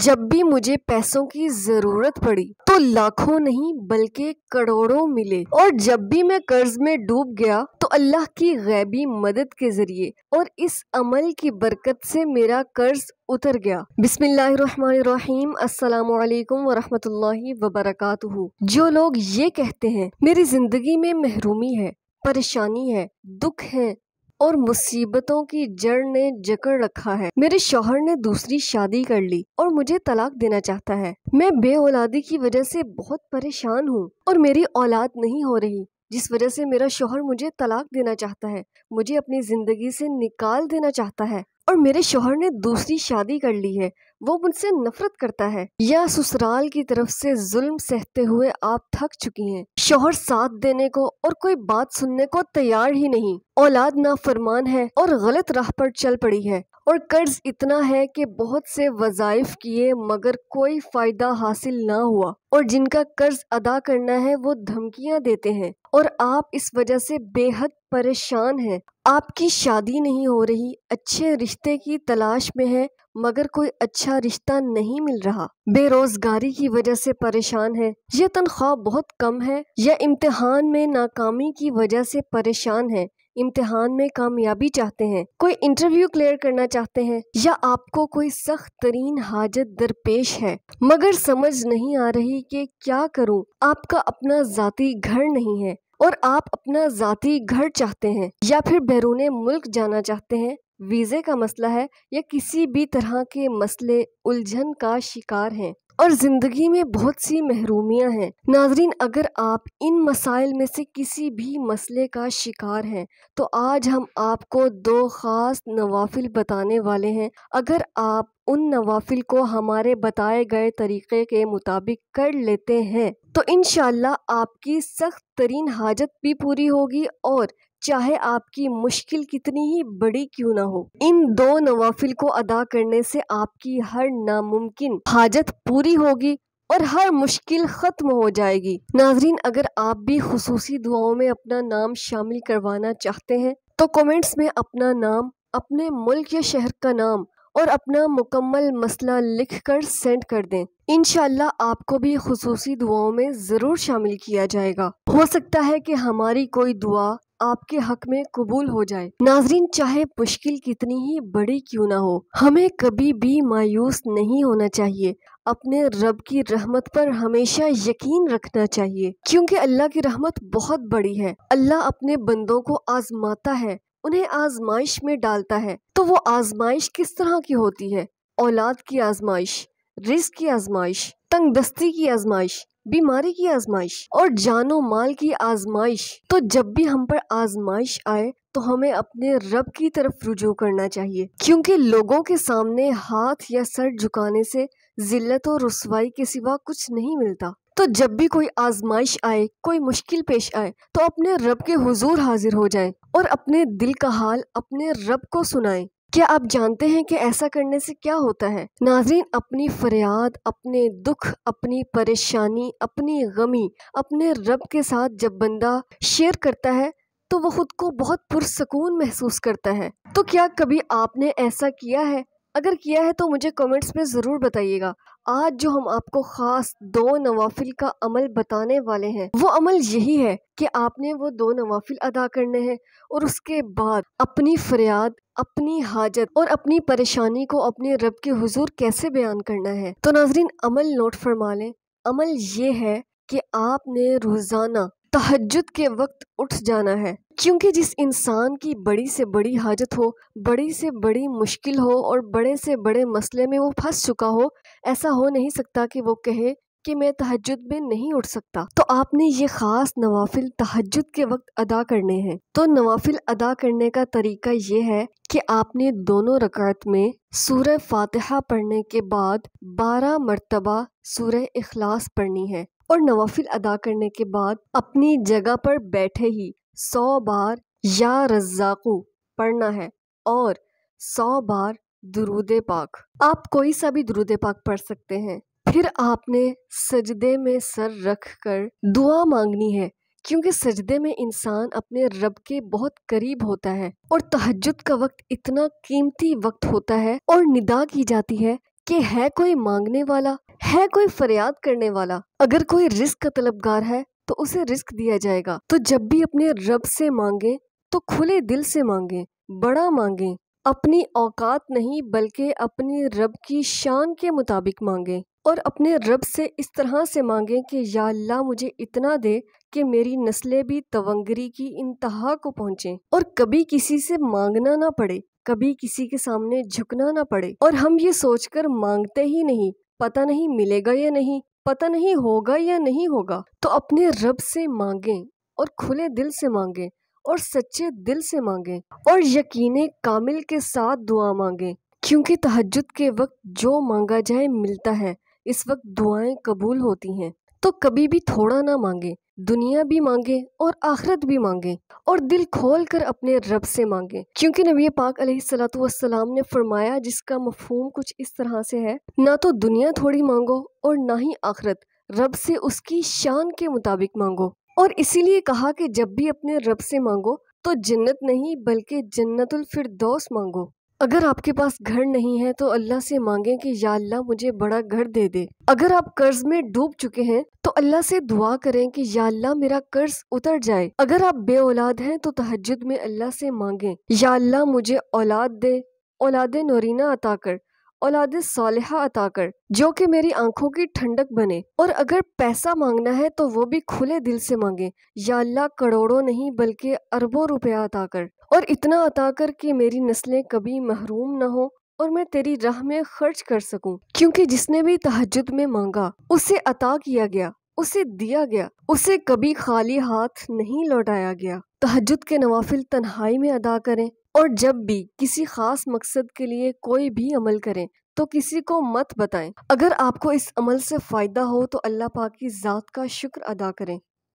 जब भी मुझे पैसों की जरूरत पड़ी तो लाखों नहीं बल्कि करोड़ों मिले और जब भी मैं कर्ज में डूब गया तो अल्लाह की गैबी मदद के जरिए और इस अमल की बरकत से मेरा कर्ज उतर गया बिस्मिल्लाम असलकम वरहमतुल्लाहि वबरकatuh जो लोग ये कहते हैं मेरी जिंदगी में महरूमी है परेशानी है दुख है और मुसीबतों की जड़ ने जकड़ रखा है मेरे शोहर ने दूसरी शादी कर ली और मुझे तलाक देना चाहता है मैं बे औलादी की वजह से बहुत परेशान हूँ और मेरी औलाद नहीं हो रही जिस वजह से मेरा शोहर मुझे तलाक देना चाहता है मुझे अपनी ज़िंदगी से निकाल देना चाहता है और मेरे शोहर ने दूसरी शादी कर ली है वो मुझसे नफरत करता है या ससुराल की तरफ से जुल्म सहते हुए आप थक चुकी हैं शोहर साथ देने को और कोई बात सुनने को तैयार ही नहीं औलाद नाफरमान है और गलत राह पर चल पड़ी है और कर्ज इतना है कि बहुत से वजाइफ किए मगर कोई फायदा हासिल ना हुआ और जिनका कर्ज अदा करना है वो धमकियां देते हैं और आप इस वजह से बेहद परेशान हैं आपकी शादी नहीं हो रही अच्छे रिश्ते की तलाश में है मगर कोई अच्छा रिश्ता नहीं मिल रहा बेरोजगारी की वजह से परेशान है यह तनख्वाह बहुत कम है या इम्तिहान में नाकामी की वजह से परेशान है इम्तिहान में कामयाबी चाहते हैं कोई इंटरव्यू क्लियर करना चाहते हैं या आपको कोई सख्त तरीन हाजत दरपेश है मगर समझ नहीं आ रही कि क्या करूं आपका अपना जाती घर नहीं है और आप अपना जाती घर चाहते हैं या फिर बैरून मुल्क जाना चाहते हैं वीज़े का मसला है या किसी भी तरह के मसले उलझन का शिकार हैं और ज़िंदगी में बहुत सी महरूमियां हैं नाजरीन अगर आप इन मसाइल में से किसी भी मसले का शिकार हैं तो आज हम आपको दो ख़ास नवाफिल बताने वाले हैं अगर आप उन नवाफिल को हमारे बताए गए तरीक़े के मुताबिक कर लेते हैं तो इन आपकी सख्त तरीन हाजत भी पूरी होगी और चाहे आपकी मुश्किल कितनी ही बड़ी क्यों ना हो इन दो नवाफिल को अदा करने से आपकी हर नामुमकिन हाजत पूरी होगी और हर मुश्किल ख़त्म हो जाएगी नाजरीन अगर आप भी खसूसी दुआओं में अपना नाम शामिल करवाना चाहते हैं तो कमेंट्स में अपना नाम अपने मुल्क या शहर का नाम और अपना मुकम्मल मसला लिख कर सेंड कर दें इन आपको भी खसूसी दुआओं में ज़रूर शामिल किया जाएगा हो सकता है कि हमारी कोई दुआ आपके हक में कबूल हो जाए नाजरीन चाहे मुश्किल कितनी ही बड़ी क्यों ना हो हमें कभी भी मायूस नहीं होना चाहिए अपने रब की रहमत पर हमेशा यकीन रखना चाहिए क्योंकि अल्लाह की रहमत बहुत बड़ी है अल्लाह अपने बंदों को आजमाता है उन्हें आजमाइश में डालता है तो वो आजमाइश किस तरह की होती है औलाद की आजमाइश रिस्क की आजमाइश तंग दस्ती की आजमाइश बीमारी की आजमाइश और जानो माल की आजमाइश तो जब भी हम पर आजमाइश आए तो हमें अपने रब की तरफ रुझू करना चाहिए क्योंकि लोगों के सामने हाथ या सर झुकाने से जिल्लत और रसवाई के सिवा कुछ नहीं मिलता तो जब भी कोई आजमाइश आए कोई मुश्किल पेश आए तो अपने रब के हुजूर हाजिर हो जाए और अपने दिल का हाल अपने रब को सुनाएं क्या आप जानते हैं कि ऐसा करने से क्या होता है नाजरीन अपनी फरियाद अपने दुख अपनी परेशानी अपनी गमी अपने रब के साथ जब बंदा शेयर करता है तो वो ख़ुद को बहुत पुरसकून महसूस करता है तो क्या कभी आपने ऐसा किया है अगर किया है तो मुझे कमेंट्स में ज़रूर बताइएगा आज जो हम आपको ख़ास दो नवाफिल का अमल बताने वाले हैं वो अमल यही है कि आपने वो दो नवाफिल अदा करने हैं और उसके बाद अपनी फरियाद अपनी हाजत और अपनी परेशानी को अपने रब के हुजूर कैसे बयान करना है तो नाजरीन अमल नोट फरमा लें अमल ये है कि आपने रोज़ाना तहजद के वक्त उठ जाना है क्योंकि जिस इंसान की बड़ी से बड़ी हाजत हो बड़ी से बड़ी मुश्किल हो और बड़े से बड़े मसले में वो फंस चुका हो ऐसा हो नहीं सकता कि वो कहे कि मैं तहजद में नहीं उठ सकता तो आपने ये ख़ास नवाफिल तहजद के वक्त अदा करने हैं तो नवाफिल अदा करने का तरीका ये है कि आपने दोनों रकात में सूर्य फातिहा पढ़ने के बाद बारह मरतबा सूर्य इखलास पढ़नी है और नवाफिल अदा करने के बाद अपनी जगह पर बैठे ही सौ बार या रज़ाकू पढ़ना है और सौ बार दुरूद पाक आप कोई सा भी दुरूद पाक पढ़ सकते हैं फिर आपने सजदे में सर रख कर दुआ मांगनी है क्योंकि सजदे में इंसान अपने रब के बहुत करीब होता है और तहजद का वक्त इतना कीमती वक्त होता है और निदा की जाती है कि है कोई मांगने वाला है कोई फरियाद करने वाला अगर कोई रिस्क का तलबगार है तो उसे रिस्क दिया जाएगा तो जब भी अपने रब से मांगे तो खुले दिल से मांगे बड़ा मांगे अपनी औकात नहीं बल्कि अपने रब की शान के मुताबिक मांगे और अपने रब से इस तरह से मांगे कि या अल्लाह मुझे इतना दे कि मेरी नस्लें भी तवंगरी की इंतहा को पहुंचे और कभी किसी से मांगना ना पड़े कभी किसी के सामने झुकना ना पड़े और हम ये सोचकर मांगते ही नहीं पता नहीं मिलेगा या नहीं पता नहीं होगा या नहीं होगा तो अपने रब से मांगे और खुले दिल से मांगे और सच्चे दिल से मांगे और यकीन कामिल के साथ दुआ मांगे क्योंकि तहजद के वक्त जो मांगा जाए मिलता है इस वक्त दुआएं कबूल होती हैं तो कभी भी थोड़ा ना मांगे दुनिया भी मांगे और आखरत भी मांगे और दिल खोल कर अपने रब से मांगे क्योंकि नबी पाक सलाम ने फरमाया जिसका मफहम कुछ इस तरह से है ना तो दुनिया थोड़ी मांगो और ना ही आखरत रब से उसकी शान के मुताबिक मांगो और इसीलिए कहा कि जब भी अपने रब से मांगो तो जन्नत नहीं बल्कि जन्नतुल फिरदौस मांगो अगर आपके पास घर नहीं है तो अल्लाह से मांगें कि या अल्लाह मुझे बड़ा घर दे दे अगर आप कर्ज में डूब चुके हैं तो अल्लाह से दुआ करें कि या अल्लाह मेरा कर्ज उतर जाए अगर आप बे औलाद हैं तो तहजद में अल्लाह से मांगें या अल्लाह मुझे औलाद दे औलाद नौरीना अता कर औलाद सालहा अता कर जो कि मेरी आंखों की ठंडक बने और अगर पैसा मांगना है तो वो भी खुले दिल से मांगे या अल्लाह करोड़ों नहीं बल्कि अरबों रुपया अता कर और इतना अता कर कि मेरी नस्लें कभी महरूम न हो और मैं तेरी राह में खर्च कर सकूं क्योंकि जिसने भी तहजद में मांगा उसे अता किया गया उसे दिया गया उसे कभी खाली हाथ नहीं लौटाया गया तहजद के नवाफिल तन्हाई में अदा करें और जब भी किसी खास मकसद के लिए कोई भी अमल करें तो किसी को मत बताएं अगर आपको इस अमल से फ़ायदा हो तो अल्लाह पाक की ज़ात का शुक्र अदा करें